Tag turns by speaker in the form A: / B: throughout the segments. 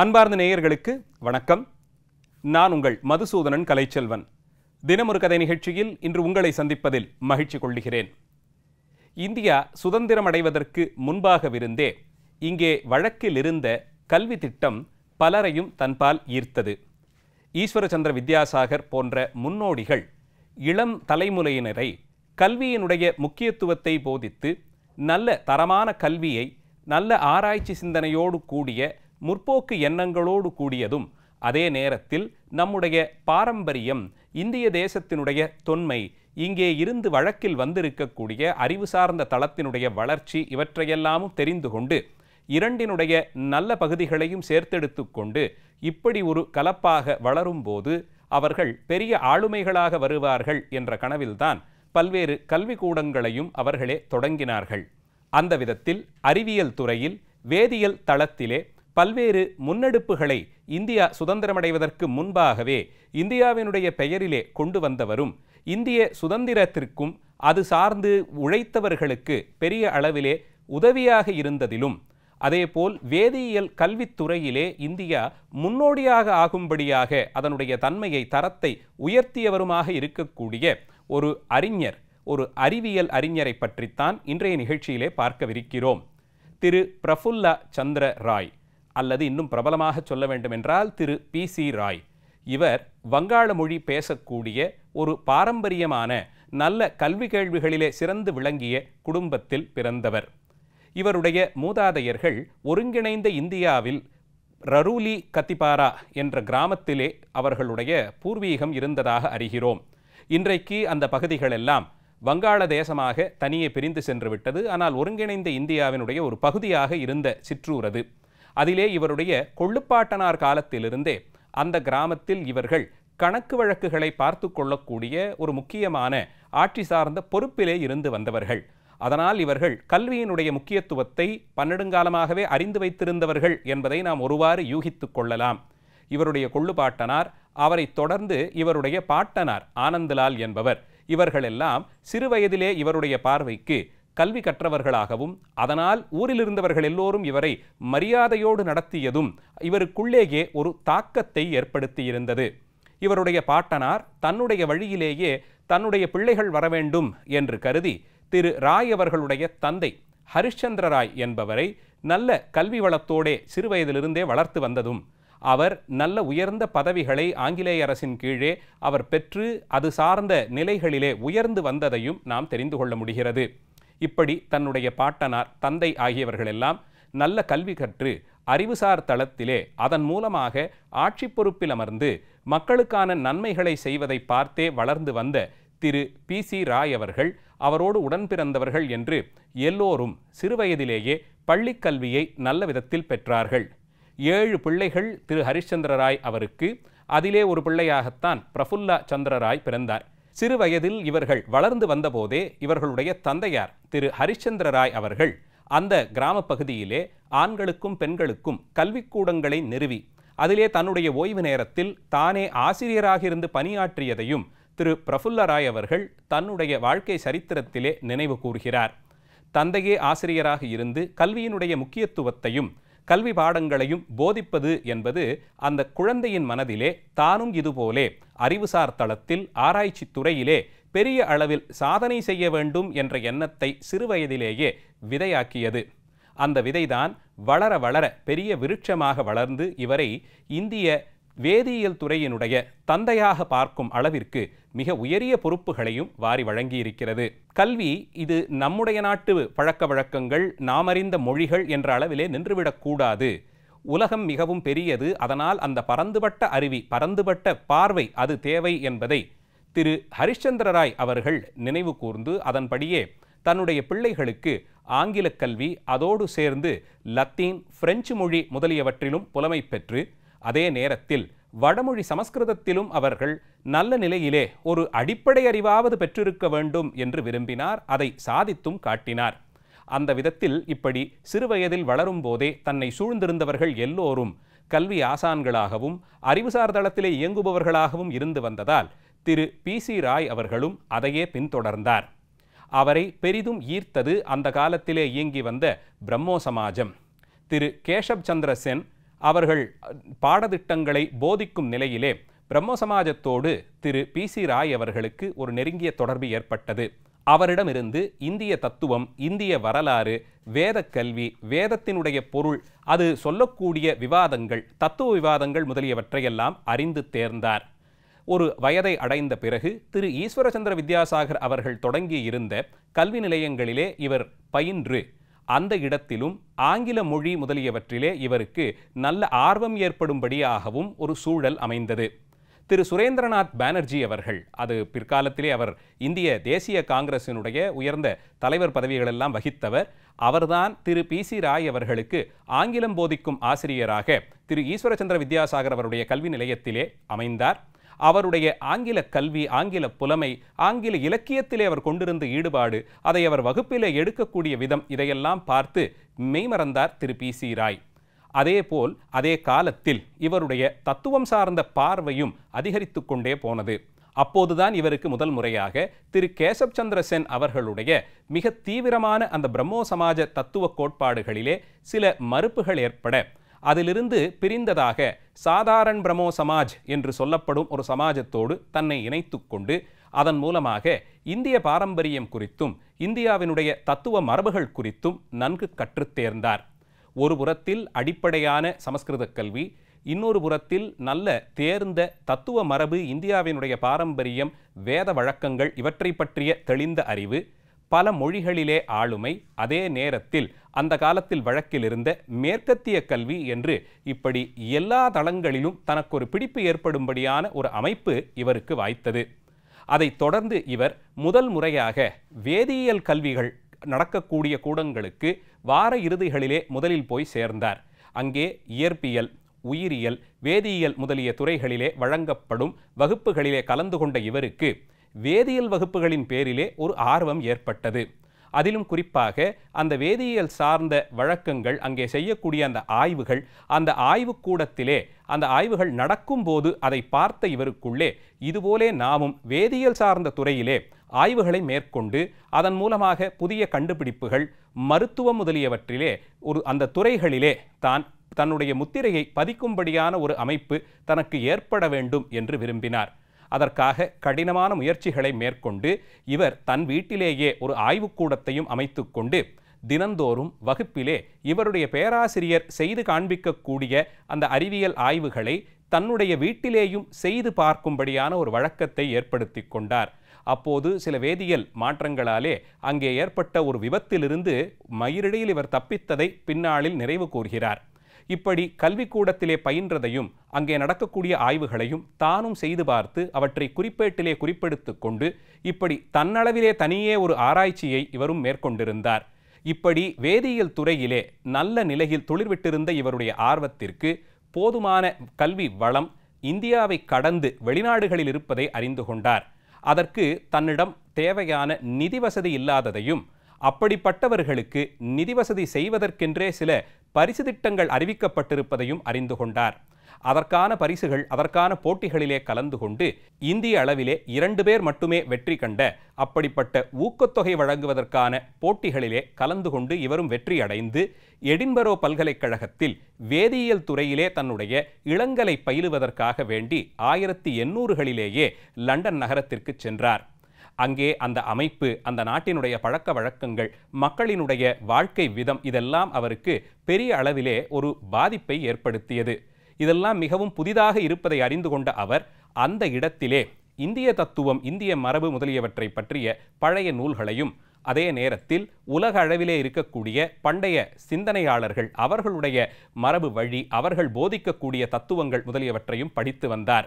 A: அன்பார்ந்த நேயர்களுக்கு வணக்கம் நான் உங்கள் மதுசூதனன் கலைச்செல்வன் தினமொரு கதை நிகழ்ச்சியில் இன்று உங்களை சந்திப்பதில் மகிழ்ச்சி கொள்கிறேன் இந்தியா சுதந்திரம் அடைவதற்கு முன்பாகவிருந்தே இங்கே வழக்கில் இருந்த கல்வி திட்டம் பலரையும் தன்பால் ஈர்த்தது ஈஸ்வரச்சந்திர வித்யாசாகர் போன்ற முன்னோடிகள் இளம் தலைமுறையினரை கல்வியினுடைய முக்கியத்துவத்தை போதித்து நல்ல தரமான கல்வியை நல்ல ஆராய்ச்சி சிந்தனையோடு கூடிய முற்போக்கு எண்ணங்களோடு கூடியதும் அதே நேரத்தில் நம்முடைய பாரம்பரியம் இந்திய தேசத்தினுடைய தொன்மை இங்கே இருந்து வழக்கில் வந்திருக்கக்கூடிய அறிவு சார்ந்த தளத்தினுடைய வளர்ச்சி இவற்றையெல்லாமும் தெரிந்து கொண்டு இரண்டினுடைய நல்ல பகுதிகளையும் சேர்த்தெடுத்து கொண்டு இப்படி ஒரு கலப்பாக வளரும்போது அவர்கள் பெரிய ஆளுமைகளாக வருவார்கள் என்ற கனவில்தான் பல்வேறு கூடங்களையும் அவர்களே தொடங்கினார்கள் அந்த விதத்தில் அறிவியல் துறையில் வேதியியல் தளத்திலே பல்வேறு முன்னெடுப்புகளை இந்தியா சுதந்திரமடைவதற்கு முன்பாகவே இந்தியாவினுடைய பெயரிலே கொண்டு வந்தவரும் இந்திய சுதந்திரத்திற்கும் அது சார்ந்து உழைத்தவர்களுக்கு பெரிய அளவிலே உதவியாக இருந்ததிலும் அதேபோல் வேதியியல் கல்வித்துறையிலே இந்தியா முன்னோடியாக ஆகும்படியாக அதனுடைய தன்மையை தரத்தை உயர்த்தியவருமாக இருக்கக்கூடிய ஒரு அறிஞர் ஒரு அறிவியல் அறிஞரை பற்றித்தான் இன்றைய நிகழ்ச்சியிலே பார்க்கவிருக்கிறோம் திரு பிரஃபுல்லா சந்திர ராய் அல்லது இன்னும் பிரபலமாக சொல்ல வேண்டுமென்றால் திரு பி சி ராய் இவர் வங்காள மொழி பேசக்கூடிய ஒரு பாரம்பரியமான நல்ல கல்வி கேள்விகளிலே சிறந்து விளங்கிய குடும்பத்தில் பிறந்தவர் இவருடைய மூதாதையர்கள் ஒருங்கிணைந்த இந்தியாவில் ரரூலி கத்திபாரா என்ற கிராமத்திலே அவர்களுடைய பூர்வீகம் இருந்ததாக அறிகிறோம் இன்றைக்கு அந்த பகுதிகளெல்லாம் வங்காள தேசமாக தனியே பிரிந்து சென்று விட்டது ஆனால் ஒருங்கிணைந்த இந்தியாவினுடைய ஒரு பகுதியாக இருந்த சிற்றூர் அது அதிலே இவருடைய கொள்ளுப்பாட்டனார் காலத்திலிருந்தே அந்த கிராமத்தில் இவர்கள் கணக்கு வழக்குகளை பார்த்து கொள்ளக்கூடிய ஒரு முக்கியமான ஆட்சி சார்ந்த பொறுப்பிலே இருந்து வந்தவர்கள் அதனால் இவர்கள் கல்வியினுடைய முக்கியத்துவத்தை பன்னெடுங்காலமாகவே அறிந்து வைத்திருந்தவர்கள் என்பதை நாம் ஒருவாறு யூகித்து கொள்ளலாம் இவருடைய கொள்ளுப்பாட்டனார் அவரை தொடர்ந்து இவருடைய பாட்டனார் ஆனந்தலால் என்பவர் இவர்களெல்லாம் சிறுவயதிலே இவருடைய பார்வைக்கு கல்வி கற்றவர்களாகவும் அதனால் ஊரில் இருந்தவர்கள் எல்லோரும் இவரை மரியாதையோடு நடத்தியதும் இவருக்குள்ளேயே ஒரு தாக்கத்தை ஏற்படுத்தியிருந்தது இவருடைய பாட்டனார் தன்னுடைய வழியிலேயே தன்னுடைய பிள்ளைகள் வரவேண்டும் என்று கருதி திரு ராய் அவர்களுடைய தந்தை ஹரிஷ்சந்திர ராய் என்பவரை நல்ல கல்வி வளத்தோடே சிறுவயதிலிருந்தே வளர்த்து வந்ததும் அவர் நல்ல உயர்ந்த பதவிகளை ஆங்கிலேய அரசின் கீழே அவர் பெற்று அது சார்ந்த நிலைகளிலே உயர்ந்து வந்ததையும் நாம் தெரிந்து கொள்ள முடிகிறது இப்படி தன்னுடைய பாட்டனார் தந்தை ஆகியவர்களெல்லாம் நல்ல கல்வி கற்று அறிவுசார் தளத்திலே அதன் மூலமாக ஆட்சி பொறுப்பில் அமர்ந்து மக்களுக்கான நன்மைகளை செய்வதை பார்த்தே வளர்ந்து வந்த திரு பி சி ராய் அவர்கள் அவரோடு உடன் பிறந்தவர்கள் என்று எல்லோரும் சிறுவயதிலேயே கல்வியை நல்ல விதத்தில் பெற்றார்கள் ஏழு பிள்ளைகள் திரு ஹரிச்சந்திர ராய் அவருக்கு அதிலே ஒரு பிள்ளையாகத்தான் பிரஃபுல்லா சந்திரராய் பிறந்தார் சிறு வயதில் இவர்கள் வளர்ந்து வந்தபோதே இவர்களுடைய தந்தையார் திரு ஹரிச்சந்திர ராய் அவர்கள் அந்த கிராம பகுதியிலே ஆண்களுக்கும் பெண்களுக்கும் கல்விக்கூடங்களை நிறுவி அதிலே தன்னுடைய ஓய்வு நேரத்தில் தானே ஆசிரியராக இருந்து பணியாற்றியதையும் திரு பிரஃபுல்ல ராய் அவர்கள் தன்னுடைய வாழ்க்கை சரித்திரத்திலே நினைவு கூறுகிறார் தந்தையே ஆசிரியராக இருந்து கல்வியினுடைய முக்கியத்துவத்தையும் கல்வி பாடங்களையும் போதிப்பது என்பது அந்த குழந்தையின் மனதிலே தானும் இதுபோலே அறிவுசார் தளத்தில் ஆராய்ச்சி துறையிலே பெரிய அளவில் சாதனை செய்ய வேண்டும் என்ற எண்ணத்தை சிறுவயதிலேயே விதையாக்கியது அந்த விதைதான் வளர வளர பெரிய விருட்சமாக வளர்ந்து இவரை இந்திய வேதியியல் துறையினுடைய தந்தையாக பார்க்கும் அளவிற்கு மிக உயரிய பொறுப்புகளையும் வாரி வழங்கியிருக்கிறது கல்வி இது நம்முடைய நாட்டு பழக்க வழக்கங்கள் நாமறிந்த மொழிகள் என்ற அளவிலே நின்றுவிடக்கூடாது உலகம் மிகவும் பெரியது அதனால் அந்த பரந்துபட்ட அருவி பரந்துபட்ட பார்வை அது தேவை என்பதை திரு ஹரிச்சந்திர ராய் அவர்கள் நினைவு கூர்ந்து அதன்படியே தன்னுடைய பிள்ளைகளுக்கு ஆங்கில கல்வி அதோடு சேர்ந்து லத்தீன் பிரெஞ்சு மொழி முதலியவற்றிலும் புலமை பெற்று அதே நேரத்தில் வடமொழி சமஸ்கிருதத்திலும் அவர்கள் நல்ல நிலையிலே ஒரு அடிப்படை அறிவாவது பெற்றிருக்க வேண்டும் என்று விரும்பினார் அதை சாதித்தும் காட்டினார் அந்த விதத்தில் இப்படி சிறுவயதில் வளரும் போதே தன்னை சூழ்ந்திருந்தவர்கள் எல்லோரும் கல்வி ஆசான்களாகவும் அறிவுசார் தளத்திலே இயங்குபவர்களாகவும் இருந்து வந்ததால் திரு பி சி ராய் அவர்களும் அதையே பின்தொடர்ந்தார் அவரை பெரிதும் ஈர்த்தது அந்த காலத்திலே இயங்கி வந்த பிரம்மோ சமாஜம் திரு கேஷப் சந்திர சென் அவர்கள் பாடத்திட்டங்களை போதிக்கும் நிலையிலே பிரம்ம சமாஜத்தோடு திரு பி சி ராய் அவர்களுக்கு ஒரு நெருங்கிய தொடர்பு ஏற்பட்டது அவரிடமிருந்து இந்திய தத்துவம் இந்திய வரலாறு வேத கல்வி வேதத்தினுடைய பொருள் அது சொல்லக்கூடிய விவாதங்கள் தத்துவ விவாதங்கள் முதலியவற்றையெல்லாம் அறிந்து தேர்ந்தார் ஒரு வயதை அடைந்த பிறகு திரு ஈஸ்வரச்சந்திர வித்யாசாகர் அவர்கள் தொடங்கி இருந்த கல்வி நிலையங்களிலே இவர் பயின்று அந்த இடத்திலும் ஆங்கில மொழி முதலியவற்றிலே இவருக்கு நல்ல ஆர்வம் ஏற்படும்படியாகவும் ஒரு சூழல் அமைந்தது திரு சுரேந்திரநாத் பானர்ஜி அவர்கள் அது பிற்காலத்திலே அவர் இந்திய தேசிய காங்கிரசினுடைய உயர்ந்த தலைவர் பதவிகளெல்லாம் வகித்தவர் அவர்தான் திரு பி சி ராய் அவர்களுக்கு ஆங்கிலம் போதிக்கும் ஆசிரியராக திரு ஈஸ்வரச்சந்திர வித்யாசாகர் அவருடைய கல்வி நிலையத்திலே அமைந்தார் அவருடைய ஆங்கில கல்வி ஆங்கில புலமை ஆங்கில இலக்கியத்திலே அவர் கொண்டிருந்த ஈடுபாடு அதை அவர் வகுப்பிலே எடுக்கக்கூடிய விதம் இதையெல்லாம் பார்த்து மெய்மறந்தார் திரு பி சி ராய் அதேபோல் அதே காலத்தில் இவருடைய தத்துவம் சார்ந்த பார்வையும் அதிகரித்து கொண்டே போனது அப்போதுதான் இவருக்கு முதல் முறையாக திரு கேசப் சந்திர சென் அவர்களுடைய மிக தீவிரமான அந்த பிரம்மோ சமாஜ தத்துவ கோட்பாடுகளிலே சில மறுப்புகள் ஏற்பட அதிலிருந்து பிரிந்ததாக சாதாரண் பிரமோ சமாஜ் என்று சொல்லப்படும் ஒரு சமாஜத்தோடு தன்னை இணைத்து கொண்டு அதன் மூலமாக இந்திய பாரம்பரியம் குறித்தும் இந்தியாவினுடைய தத்துவ மரபுகள் குறித்தும் நன்கு தேர்ந்தார் ஒரு புறத்தில் அடிப்படையான சமஸ்கிருத கல்வி இன்னொரு புறத்தில் நல்ல தேர்ந்த தத்துவ மரபு இந்தியாவினுடைய பாரம்பரியம் வேத வழக்கங்கள் இவற்றை பற்றிய தெளிந்த அறிவு பல மொழிகளிலே ஆளுமை அதே நேரத்தில் அந்த காலத்தில் வழக்கில் இருந்த மேற்கத்திய கல்வி என்று இப்படி எல்லா தளங்களிலும் தனக்கு ஒரு பிடிப்பு ஏற்படும்படியான ஒரு அமைப்பு இவருக்கு வாய்த்தது அதைத் தொடர்ந்து இவர் முதல் முறையாக வேதியியல் கல்விகள் நடக்கக்கூடிய கூடங்களுக்கு வார இறுதிகளிலே முதலில் போய் சேர்ந்தார் அங்கே இயற்பியல் உயிரியல் வேதியியல் முதலிய துறைகளிலே வழங்கப்படும் வகுப்புகளிலே கலந்து கொண்ட இவருக்கு வேதியியல் வகுப்புகளின் பேரிலே ஒரு ஆர்வம் ஏற்பட்டது அதிலும் குறிப்பாக அந்த வேதியியல் சார்ந்த வழக்கங்கள் அங்கே செய்யக்கூடிய அந்த ஆய்வுகள் அந்த ஆய்வுக்கூடத்திலே அந்த ஆய்வுகள் நடக்கும்போது அதை பார்த்த இவருக்குள்ளே இதுபோலே நாமும் வேதியியல் சார்ந்த துறையிலே ஆய்வுகளை மேற்கொண்டு அதன் மூலமாக புதிய கண்டுபிடிப்புகள் மருத்துவம் முதலியவற்றிலே ஒரு அந்த துறைகளிலே தான் தன்னுடைய முத்திரையை பதிக்கும்படியான ஒரு அமைப்பு தனக்கு ஏற்பட வேண்டும் என்று விரும்பினார் அதற்காக கடினமான முயற்சிகளை மேற்கொண்டு இவர் தன் வீட்டிலேயே ஒரு ஆய்வுக்கூடத்தையும் அமைத்து கொண்டு தினந்தோறும் வகுப்பிலே இவருடைய பேராசிரியர் செய்து காண்பிக்கக்கூடிய அந்த அறிவியல் ஆய்வுகளை தன்னுடைய வீட்டிலேயும் செய்து பார்க்கும்படியான ஒரு வழக்கத்தை ஏற்படுத்தி கொண்டார் அப்போது சில வேதியியல் மாற்றங்களாலே அங்கே ஏற்பட்ட ஒரு விபத்திலிருந்து மயிரிடையில் இவர் தப்பித்ததை பின்னாளில் நிறைவு கூறுகிறார் இப்படி கல்விக்கூடத்திலே பயின்றதையும் அங்கே நடக்கக்கூடிய ஆய்வுகளையும் தானும் செய்து பார்த்து அவற்றை குறிப்பேட்டிலே குறிப்பெடுத்து கொண்டு இப்படி தன்னளவிலே தனியே ஒரு ஆராய்ச்சியை இவரும் மேற்கொண்டிருந்தார் இப்படி வேதியியல் துறையிலே நல்ல நிலையில் தொழிற்விட்டிருந்த இவருடைய ஆர்வத்திற்கு போதுமான கல்வி வளம் இந்தியாவை கடந்து வெளிநாடுகளில் இருப்பதை அறிந்து கொண்டார் அதற்கு தன்னிடம் தேவையான நிதி வசதி இல்லாததையும் அப்படிப்பட்டவர்களுக்கு நிதி வசதி செய்வதற்கென்றே சில பரிசு திட்டங்கள் அறிவிக்கப்பட்டிருப்பதையும் அறிந்து கொண்டார் அதற்கான பரிசுகள் அதற்கான போட்டிகளிலே கலந்து கொண்டு இந்திய அளவிலே இரண்டு பேர் மட்டுமே வெற்றி கண்ட அப்படிப்பட்ட ஊக்கத்தொகை வழங்குவதற்கான போட்டிகளிலே கலந்து கொண்டு இவரும் வெற்றி அடைந்து எடின்பரோ பல்கலைக்கழகத்தில் வேதியியல் துறையிலே தன்னுடைய இளங்கலை பயிலுவதற்காக வேண்டி ஆயிரத்தி எண்ணூறுகளிலேயே லண்டன் நகரத்திற்கு சென்றார் அங்கே அந்த அமைப்பு அந்த நாட்டினுடைய பழக்க வழக்கங்கள் மக்களினுடைய வாழ்க்கை விதம் இதெல்லாம் அவருக்கு பெரிய அளவிலே ஒரு பாதிப்பை ஏற்படுத்தியது இதெல்லாம் மிகவும் புதிதாக இருப்பதை அறிந்து கொண்ட அவர் அந்த இடத்திலே இந்திய தத்துவம் இந்திய மரபு முதலியவற்றை பற்றிய பழைய நூல்களையும் அதே நேரத்தில் உலக அளவிலே இருக்கக்கூடிய பண்டைய சிந்தனையாளர்கள் அவர்களுடைய மரபு வழி அவர்கள் போதிக்கக்கூடிய தத்துவங்கள் முதலியவற்றையும் படித்து வந்தார்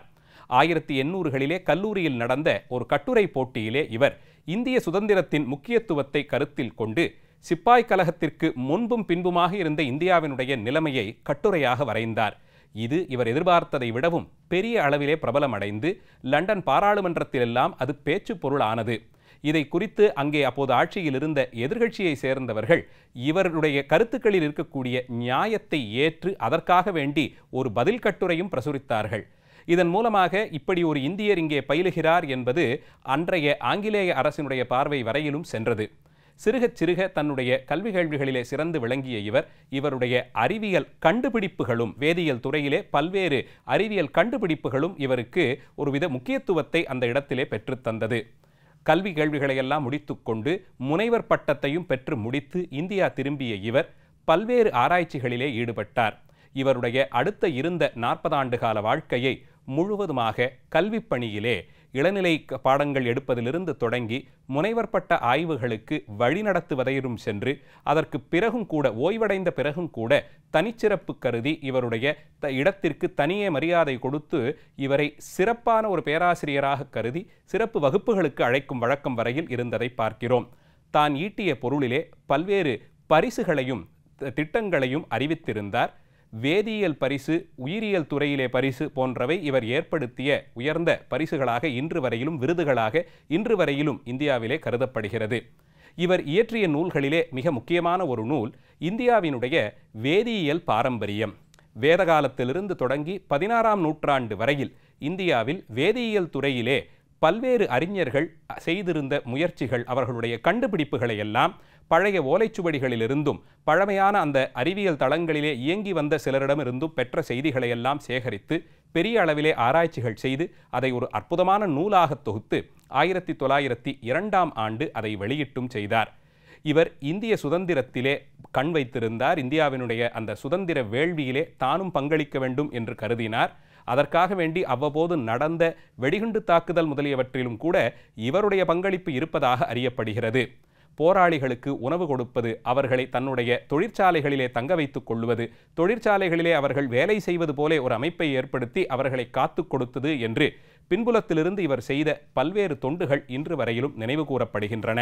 A: ஆயிரத்தி எண்ணூறுகளிலே கல்லூரியில் நடந்த ஒரு கட்டுரை போட்டியிலே இவர் இந்திய சுதந்திரத்தின் முக்கியத்துவத்தை கருத்தில் கொண்டு சிப்பாய் கலகத்திற்கு முன்பும் பின்புமாக இருந்த இந்தியாவினுடைய நிலைமையை கட்டுரையாக வரைந்தார் இது இவர் எதிர்பார்த்ததை விடவும் பெரிய அளவிலே பிரபலமடைந்து லண்டன் பாராளுமன்றத்திலெல்லாம் அது பேச்சு பொருள் ஆனது இதை குறித்து அங்கே அப்போது ஆட்சியில் இருந்த எதிர்கட்சியை சேர்ந்தவர்கள் இவருடைய கருத்துக்களில் இருக்கக்கூடிய நியாயத்தை ஏற்று அதற்காக வேண்டி ஒரு பதில் கட்டுரையும் பிரசுரித்தார்கள் இதன் மூலமாக இப்படி ஒரு இந்தியர் இங்கே பயிலுகிறார் என்பது அன்றைய ஆங்கிலேய அரசினுடைய பார்வை வரையிலும் சென்றது சிறுகச் சிறுக தன்னுடைய கல்வி கேள்விகளிலே சிறந்து விளங்கிய இவர் இவருடைய அறிவியல் கண்டுபிடிப்புகளும் வேதியியல் துறையிலே பல்வேறு அறிவியல் கண்டுபிடிப்புகளும் இவருக்கு ஒருவித முக்கியத்துவத்தை அந்த இடத்திலே பெற்றுத்தந்தது கல்வி கேள்விகளையெல்லாம் முடித்துக்கொண்டு முனைவர் பட்டத்தையும் பெற்று முடித்து இந்தியா திரும்பிய இவர் பல்வேறு ஆராய்ச்சிகளிலே ஈடுபட்டார் இவருடைய அடுத்த இருந்த நாற்பதாண்டு கால வாழ்க்கையை முழுவதுமாக கல்விப் பணியிலே இளநிலை பாடங்கள் எடுப்பதிலிருந்து தொடங்கி முனைவர்பட்ட ஆய்வுகளுக்கு வழிநடத்துவதையிலும் சென்று அதற்கு பிறகும் கூட ஓய்வடைந்த பிறகும் கூட தனிச்சிறப்பு கருதி இவருடைய த இடத்திற்கு தனியே மரியாதை கொடுத்து இவரை சிறப்பான ஒரு பேராசிரியராக கருதி சிறப்பு வகுப்புகளுக்கு அழைக்கும் வழக்கம் வரையில் இருந்ததை பார்க்கிறோம் தான் ஈட்டிய பொருளிலே பல்வேறு பரிசுகளையும் திட்டங்களையும் அறிவித்திருந்தார் வேதியியல் பரிசு உயிரியல் துறையிலே பரிசு போன்றவை இவர் ஏற்படுத்திய உயர்ந்த பரிசுகளாக இன்று வரையிலும் விருதுகளாக இன்று வரையிலும் இந்தியாவிலே கருதப்படுகிறது இவர் இயற்றிய நூல்களிலே மிக முக்கியமான ஒரு நூல் இந்தியாவினுடைய வேதியியல் பாரம்பரியம் வேதகாலத்திலிருந்து தொடங்கி பதினாறாம் நூற்றாண்டு வரையில் இந்தியாவில் வேதியியல் துறையிலே பல்வேறு அறிஞர்கள் செய்திருந்த முயற்சிகள் அவர்களுடைய கண்டுபிடிப்புகளை எல்லாம் பழைய ஓலைச்சுவடிகளிலிருந்தும் பழமையான அந்த அறிவியல் தளங்களிலே இயங்கி வந்த சிலரிடமிருந்தும் பெற்ற செய்திகளை எல்லாம் சேகரித்து பெரிய அளவிலே ஆராய்ச்சிகள் செய்து அதை ஒரு அற்புதமான நூலாக தொகுத்து ஆயிரத்தி தொள்ளாயிரத்தி இரண்டாம் ஆண்டு அதை வெளியிட்டும் செய்தார் இவர் இந்திய சுதந்திரத்திலே கண் வைத்திருந்தார் இந்தியாவினுடைய அந்த சுதந்திர வேள்வியிலே தானும் பங்களிக்க வேண்டும் என்று கருதினார் அதற்காக வேண்டி அவ்வப்போது நடந்த வெடிகுண்டு தாக்குதல் முதலியவற்றிலும் கூட இவருடைய பங்களிப்பு இருப்பதாக அறியப்படுகிறது போராளிகளுக்கு உணவு கொடுப்பது அவர்களை தன்னுடைய தொழிற்சாலைகளிலே தங்க வைத்துக் கொள்வது தொழிற்சாலைகளிலே அவர்கள் வேலை செய்வது போலே ஒரு அமைப்பை ஏற்படுத்தி அவர்களை காத்து கொடுத்தது என்று பின்புலத்திலிருந்து இவர் செய்த பல்வேறு தொண்டுகள் இன்று வரையிலும் நினைவு கூறப்படுகின்றன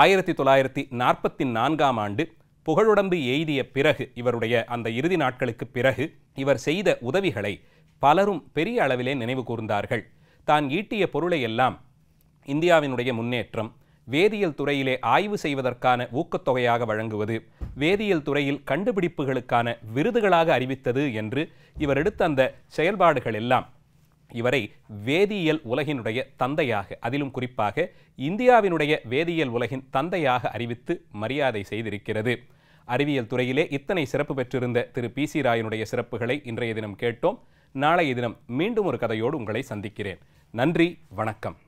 A: ஆயிரத்தி தொள்ளாயிரத்தி நாற்பத்தி நான்காம் ஆண்டு புகழுடம்பு எய்திய பிறகு இவருடைய அந்த இறுதி நாட்களுக்கு பிறகு இவர் செய்த உதவிகளை பலரும் பெரிய அளவிலே நினைவு கூர்ந்தார்கள் தான் ஈட்டிய பொருளை எல்லாம் இந்தியாவினுடைய முன்னேற்றம் வேதியியல் துறையிலே ஆய்வு செய்வதற்கான ஊக்கத்தொகையாக வழங்குவது வேதியியல் துறையில் கண்டுபிடிப்புகளுக்கான விருதுகளாக அறிவித்தது என்று இவர் எடுத்த அந்த செயல்பாடுகள் எல்லாம் இவரை வேதியியல் உலகினுடைய தந்தையாக அதிலும் குறிப்பாக இந்தியாவினுடைய வேதியியல் உலகின் தந்தையாக அறிவித்து மரியாதை செய்திருக்கிறது அறிவியல் துறையிலே இத்தனை சிறப்பு பெற்றிருந்த திரு பி சி ராயனுடைய சிறப்புகளை இன்றைய தினம் கேட்டோம் நாளைய தினம் மீண்டும் ஒரு கதையோடு உங்களை சந்திக்கிறேன் நன்றி வணக்கம்